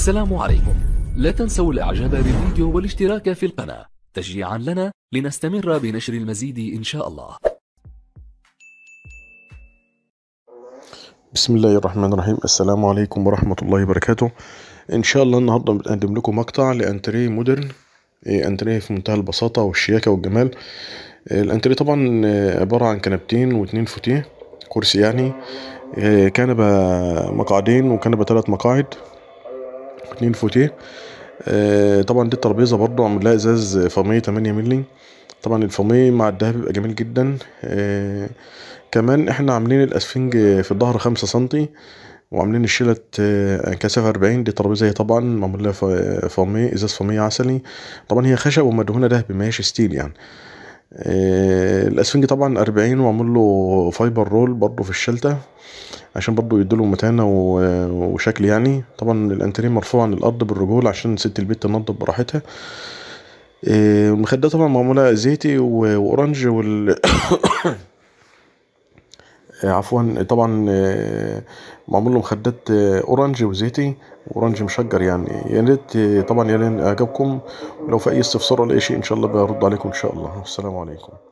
السلام عليكم لا تنسوا الاعجاب بالفيديو والاشتراك في القناة تشجيعا لنا لنستمر بنشر المزيد إن شاء الله بسم الله الرحمن الرحيم السلام عليكم ورحمة الله وبركاته إن شاء الله النهاردة بنقدم لكم مقطع لأنتريه مودرن إيه، أنتريه في منتهى البساطة والشياكة والجمال إيه، الأنتريه طبعا آه، عبارة عن كنبتين واتنين فوتيه كرسي يعني إيه، كنبة مقعدين وكنبة ثلاث مقاعد اتنين فوتيه آه، طبعا دي الترابيزه برضو عامل لها ازاز فاميه 8 مللي طبعا الفوميه مع الدهب بيبقى جميل جدا آه، كمان احنا عاملين الاسفنج في الظهر خمسة سنتي وعاملين الشلت كثافة 40 دي ترابيزة هي طبعا معمول لها فوميه ازاز فوميه عسلي طبعا هي خشب ومدهونة دهب ماشي ستيل يعني آه، الاسفنج طبعا 40 وعمل له فايبر رول برضه في الشلتة عشان برضه يديله متانة وشكل يعني طبعا الانترين مرفوع عن الارض بالرجول عشان ست البيت تنضف براحتها آه، المخدة طبعا معمولة زيتي واورنج وال عفوا طبعا آه، معمول له مخدات آه، اورنج وزيتي اورنج مشجر يعني يا ريت طبعا يا ريت اعجبكم لو في اي استفسار ولا اي شيء ان شاء الله برد عليكم ان شاء الله والسلام عليكم